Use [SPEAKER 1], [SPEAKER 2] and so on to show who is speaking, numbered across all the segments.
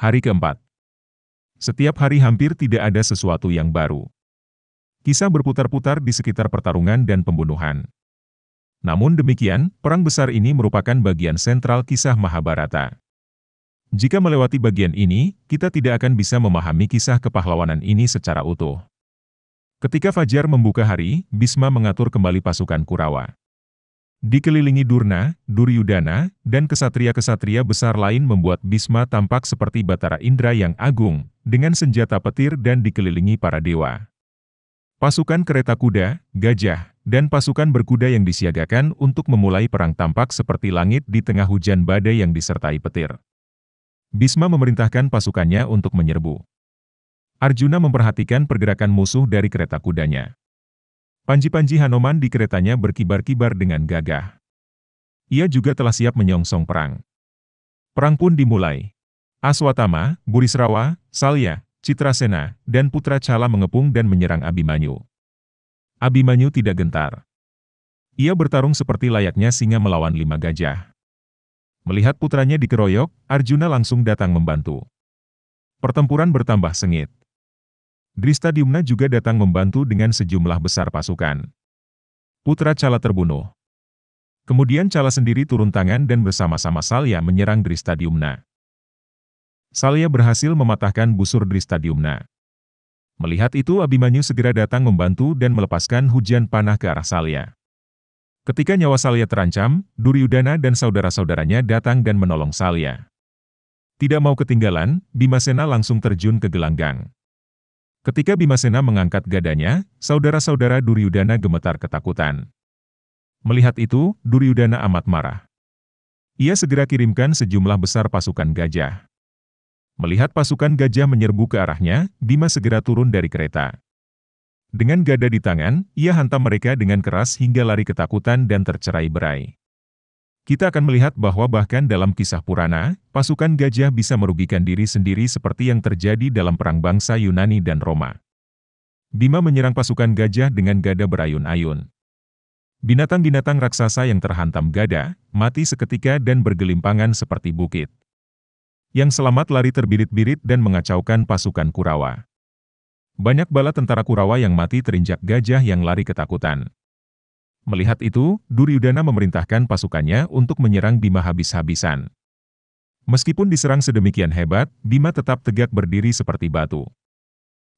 [SPEAKER 1] Hari keempat. Setiap hari hampir tidak ada sesuatu yang baru. Kisah berputar-putar di sekitar pertarungan dan pembunuhan. Namun demikian, perang besar ini merupakan bagian sentral kisah Mahabharata. Jika melewati bagian ini, kita tidak akan bisa memahami kisah kepahlawanan ini secara utuh. Ketika Fajar membuka hari, Bisma mengatur kembali pasukan Kurawa. Dikelilingi Durna, Duryudana, dan kesatria-kesatria besar lain membuat Bisma tampak seperti Batara Indra yang agung, dengan senjata petir dan dikelilingi para dewa. Pasukan kereta kuda, gajah, dan pasukan berkuda yang disiagakan untuk memulai perang tampak seperti langit di tengah hujan badai yang disertai petir. Bisma memerintahkan pasukannya untuk menyerbu. Arjuna memperhatikan pergerakan musuh dari kereta kudanya. Panji-panji Hanoman di keretanya berkibar-kibar dengan gagah. Ia juga telah siap menyongsong perang. Perang pun dimulai. Aswatama, Burisrawa, Salya, Citrasena, dan Putra Cala mengepung dan menyerang Abimanyu. Abimanyu tidak gentar. Ia bertarung seperti layaknya singa melawan lima gajah. Melihat putranya dikeroyok, Arjuna langsung datang membantu. Pertempuran bertambah sengit. Drista juga datang membantu dengan sejumlah besar pasukan. Putra Cala terbunuh. Kemudian Cala sendiri turun tangan dan bersama-sama Salya menyerang Drista Dimna. Salya berhasil mematahkan busur Drista Melihat itu Abimanyu segera datang membantu dan melepaskan hujan panah ke arah Salya. Ketika nyawa Salya terancam, Duryudana dan saudara-saudaranya datang dan menolong Salya. Tidak mau ketinggalan, Bimasena langsung terjun ke gelanggang. Ketika Bimasena mengangkat gadanya, saudara-saudara Duryudana gemetar ketakutan. Melihat itu, Duryudana amat marah. Ia segera kirimkan sejumlah besar pasukan gajah. Melihat pasukan gajah menyerbu ke arahnya, Bima segera turun dari kereta. Dengan gada di tangan, ia hantam mereka dengan keras hingga lari ketakutan dan tercerai berai kita akan melihat bahwa bahkan dalam kisah Purana, pasukan gajah bisa merugikan diri sendiri seperti yang terjadi dalam perang bangsa Yunani dan Roma. Bima menyerang pasukan gajah dengan gada berayun-ayun. Binatang-binatang raksasa yang terhantam gada, mati seketika dan bergelimpangan seperti bukit. Yang selamat lari terbirit-birit dan mengacaukan pasukan Kurawa. Banyak bala tentara Kurawa yang mati terinjak gajah yang lari ketakutan. Melihat itu, Duryudana memerintahkan pasukannya untuk menyerang Bima habis-habisan. Meskipun diserang sedemikian hebat, Bima tetap tegak berdiri seperti batu.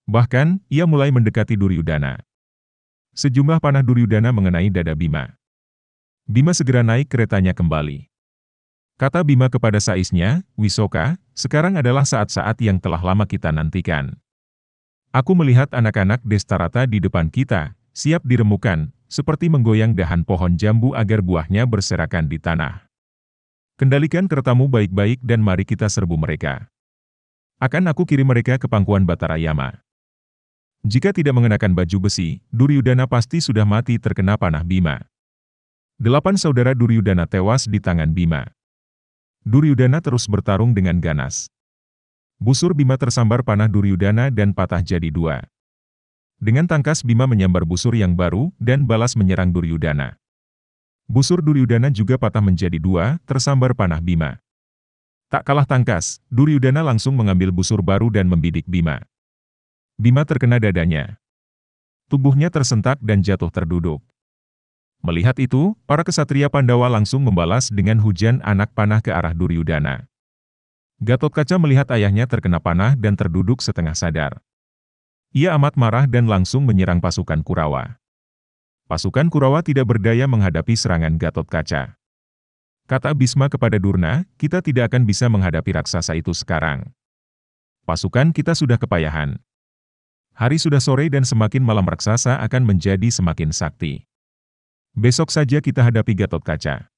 [SPEAKER 1] Bahkan, ia mulai mendekati Duryudana. Sejumlah panah Duryudana mengenai dada Bima. Bima segera naik keretanya kembali. Kata Bima kepada saisnya, Wisoka, sekarang adalah saat-saat yang telah lama kita nantikan. Aku melihat anak-anak Destarata di depan kita, siap diremukan, seperti menggoyang dahan pohon jambu agar buahnya berserakan di tanah. Kendalikan keretamu baik-baik dan mari kita serbu mereka. Akan aku kirim mereka ke pangkuan Batara Yama. Jika tidak mengenakan baju besi, Duryudana pasti sudah mati terkena panah Bima. Delapan saudara Duryudana tewas di tangan Bima. Duryudana terus bertarung dengan ganas. Busur Bima tersambar panah Duryudana dan patah jadi dua. Dengan tangkas Bima menyambar busur yang baru, dan balas menyerang Duryudana. Busur Duryudana juga patah menjadi dua, tersambar panah Bima. Tak kalah tangkas, Duryudana langsung mengambil busur baru dan membidik Bima. Bima terkena dadanya. Tubuhnya tersentak dan jatuh terduduk. Melihat itu, para kesatria Pandawa langsung membalas dengan hujan anak panah ke arah Duryudana. Gatotkaca melihat ayahnya terkena panah dan terduduk setengah sadar. Ia amat marah dan langsung menyerang pasukan Kurawa. Pasukan Kurawa tidak berdaya menghadapi serangan Gatot Kaca. Kata Bisma kepada Durna, kita tidak akan bisa menghadapi raksasa itu sekarang. Pasukan kita sudah kepayahan. Hari sudah sore dan semakin malam raksasa akan menjadi semakin sakti. Besok saja kita hadapi Gatot Kaca.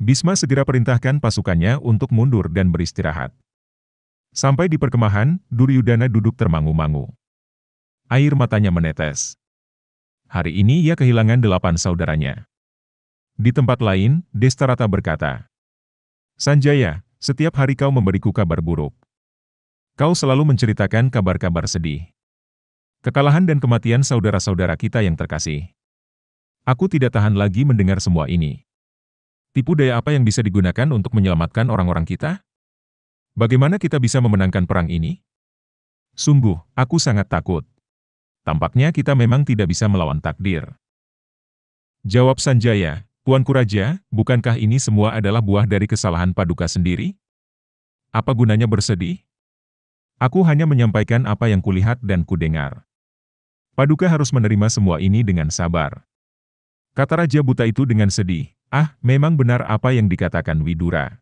[SPEAKER 1] Bisma segera perintahkan pasukannya untuk mundur dan beristirahat. Sampai di perkemahan, Duryudana duduk termangu-mangu air matanya menetes. Hari ini ia kehilangan delapan saudaranya. Di tempat lain, Destarata berkata, Sanjaya, setiap hari kau memberiku kabar buruk. Kau selalu menceritakan kabar-kabar sedih. Kekalahan dan kematian saudara-saudara kita yang terkasih. Aku tidak tahan lagi mendengar semua ini. Tipu daya apa yang bisa digunakan untuk menyelamatkan orang-orang kita? Bagaimana kita bisa memenangkan perang ini? Sungguh, aku sangat takut. Tampaknya kita memang tidak bisa melawan takdir. Jawab Sanjaya, Tuan Kuraja, bukankah ini semua adalah buah dari kesalahan Paduka sendiri? Apa gunanya bersedih? Aku hanya menyampaikan apa yang kulihat dan kudengar. Paduka harus menerima semua ini dengan sabar. Kata Raja Buta itu dengan sedih, ah, memang benar apa yang dikatakan Widura.